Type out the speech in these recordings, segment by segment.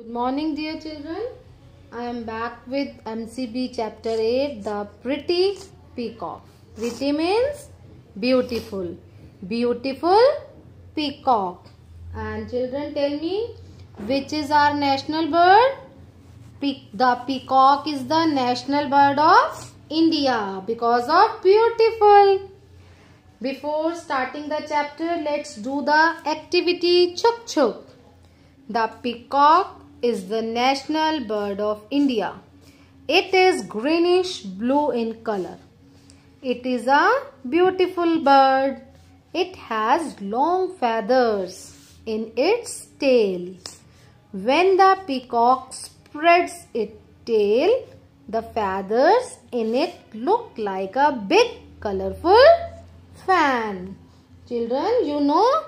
Good morning dear children. I am back with MCB chapter 8 the pretty peacock. Pretty means beautiful. Beautiful peacock. And children tell me which is our national bird? Pe the peacock is the national bird of India because of beautiful. Before starting the chapter let's do the activity chuk chuk. The peacock is the national bird of India. It is greenish blue in color. It is a beautiful bird. It has long feathers in its tail. When the peacock spreads its tail, the feathers in it look like a big colorful fan. Children, you know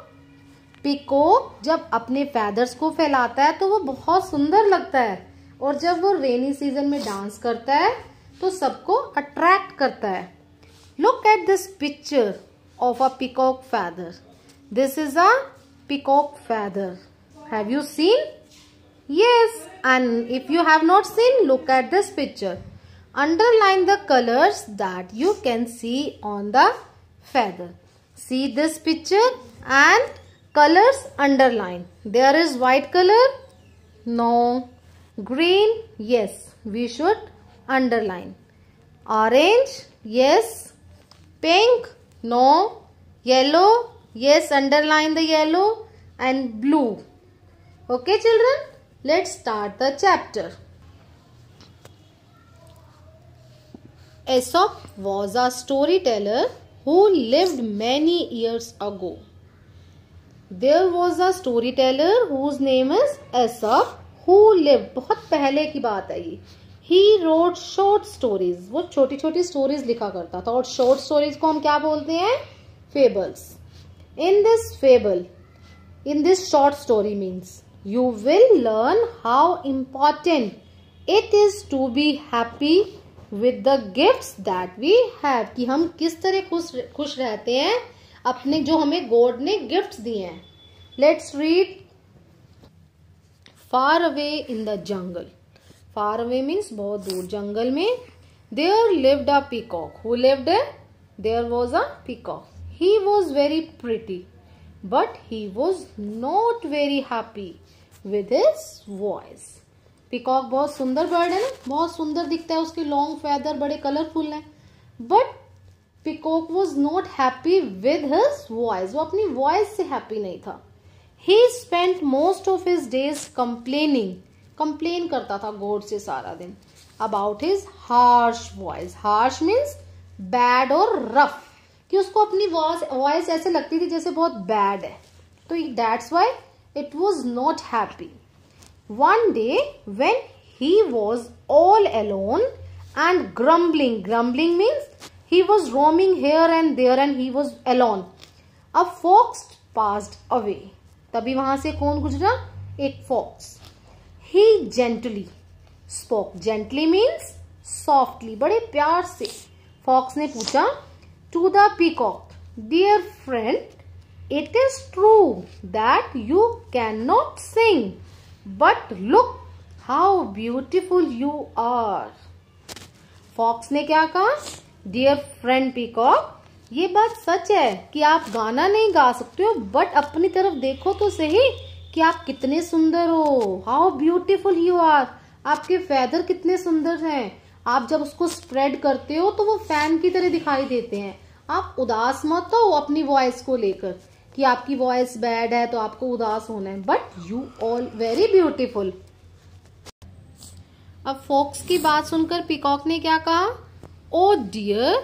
peacock जब अपने feathers को फैलाता है तो वो बहुत सुंदर लगता है और जब वो रेनी सीजन में डांस करता है तो सबको अट्रैक्ट करता है look at this picture of a peacock feather this is a peacock feather have you seen yes and if you have not seen look at this picture underline the colours that you can see on the feather see this picture and colors underline there is white color no green yes we should underline orange yes pink no yellow yes underline the yellow and blue okay children let's start the chapter aesop was a storyteller who lived many years ago there was a storyteller whose name is Aesop who live बहुत पहले की बात है ये ही road short stories वो छोटी छोटी stories लिखा करता था और शॉर्ट स्टोरीज को हम क्या बोलते हैं fables in this fable in this short story means you will learn how important it is to be happy with the gift that we have कि हम किस तरह खुश खुश रहते हैं अपने जो हमें गॉड ने गिफ्ट दिए हैं let's read far away in the jungle far away means बहुत दूर जंगल में there lived a peacock who lived there was a peacock he was very pretty but he was not very happy with his voice peacock बहुत सुंदर bird है ना बहुत सुंदर दिखता है उसके लॉन्ग फैदर बड़े कलरफुल हैं but peacock was not happy with his voice वो अपनी वॉइस से हैप्पी नहीं था ही spent most of his days complaining complain करता था गॉड से सारा दिन about his harsh voice harsh means bad और रफ कि उसको अपनी वॉइस ऐसे लगती थी जैसे बहुत बैड है तो that's why it was not happy one day when he was all alone and grumbling grumbling means He was roaming here and there and he was alone. A fox passed away. tabhi wahan se kon guzra ek fox. He gently spoke. Gently means softly. bade pyar se fox ne pucha to the peacock, dear friend, it is true that you cannot sing, but look how beautiful you are. fox ne kya kaha dear friend peacock ये बात सच है कि आप गाना नहीं गा सकते हो बट अपनी तरफ देखो तो सही कि आप कितने सुंदर हो हाउ ब्यूटिफुल यू आर आपके फैदर कितने सुंदर हैं आप जब उसको स्प्रेड करते हो तो वो फैन की तरह दिखाई देते हैं आप उदास मत हो अपनी वॉइस को लेकर कि आपकी वॉइस बैड है तो आपको उदास होना है but you all very beautiful अब फोक्स की बात सुनकर पिकॉक ने क्या कहा Oh dear,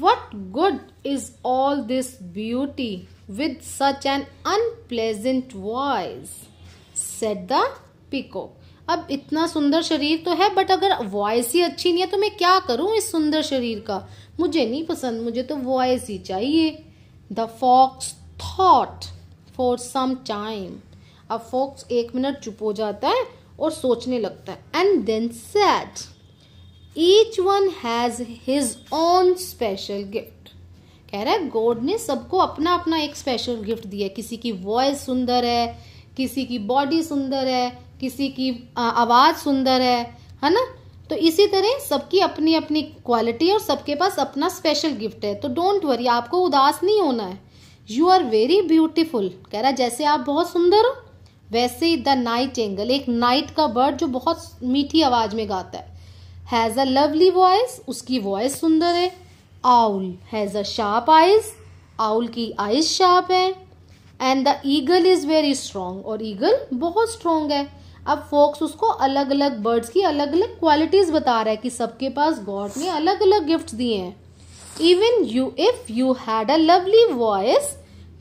what good is all this beauty with such an unpleasant voice? said the peacock. अब इतना सुंदर शरीर तो है बट अगर वॉइस ही अच्छी नहीं है तो मैं क्या करूं इस सुंदर शरीर का मुझे नहीं पसंद मुझे तो वॉइस ही चाहिए the fox thought for some time अब फॉक्स एक मिनट चुप हो जाता है और सोचने लगता है and then said each one has his own special gift कह रहा है गॉड ने सबको अपना अपना एक स्पेशल गिफ्ट दिया किसी की वॉइस सुंदर है किसी की बॉडी सुंदर है किसी की आवाज़ सुंदर है है ना तो इसी तरह सबकी अपनी अपनी क्वालिटी और सबके पास अपना स्पेशल गिफ्ट है तो डोंट वरी आपको उदास नहीं होना है यू आर वेरी ब्यूटिफुल कह रहा जैसे आप बहुत सुंदर हो वैसे ही द नाइट एंगल एक नाइट का बर्ड जो बहुत मीठी आवाज़ में गाता है हैज़ अ लवली वॉइस उसकी वॉइस सुंदर है owl has a sharp eyes owl की आइज शार्प है and the eagle is very strong और ईगल बहुत स्ट्रांग है अब फोक्स उसको अलग अलग बर्ड्स की अलग अलग क्वालिटीज़ बता रहा है कि सबके पास गॉड ने अलग अलग गिफ्ट दिए हैं even you if you had a lovely voice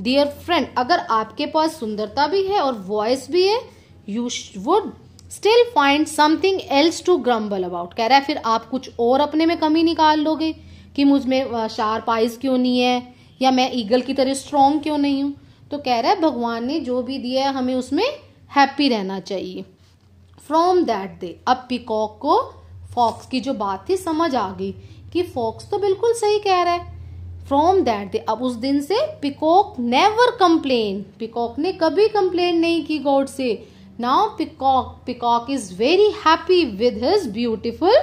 dear friend अगर आपके पास सुंदरता भी है और वॉइस भी है you would still find something else to grumble about कह रहा है फिर आप कुछ और अपने में कमी निकाल लोगे कि मुझ में शार्प आइज क्यों नहीं है या मैं ईगल की तरह स्ट्रॉन्ग क्यों नहीं हूँ तो कह रहा है भगवान ने जो भी दिया है हमें उसमें हैप्पी रहना चाहिए फ्रॉम दैट डे अब पिकॉक को फॉक्स की जो बात थी समझ आ गई कि फॉक्स तो बिल्कुल सही कह रहा है फ्रॉम दैट डे अब उस दिन से पिकॉक नेवर कंप्लेन पिकॉक ने कभी कंप्लेन नहीं की गॉड से Now peacock peacock is very happy with his beautiful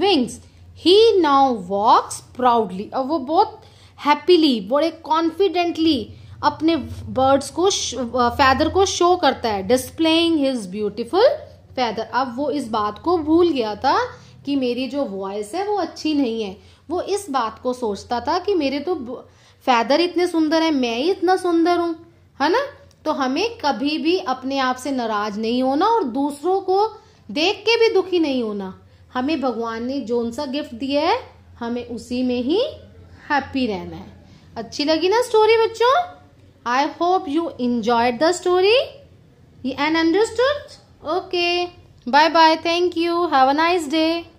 wings he now walks proudly अब वो बहुत हैप्पीली बड़े कॉन्फिडेंटली अपने बर्ड्स को फैदर को शो करता है डिस्प्लेइंग हिज ब्यूटिफुल फैदर अब वो इस बात को भूल गया था कि मेरी जो वॉइस है वो अच्छी नहीं है वो इस बात को सोचता था कि मेरे तो फैदर इतने सुंदर हैं मैं ही इतना सुंदर हूँ है ना तो हमें कभी भी अपने आप से नाराज नहीं होना और दूसरों को देख के भी दुखी नहीं होना हमें भगवान ने जो सा गिफ्ट दिया है हमें उसी में ही हैप्पी रहना है अच्छी लगी ना स्टोरी बच्चों I hope you enjoy the story and understood okay bye bye thank you have a nice day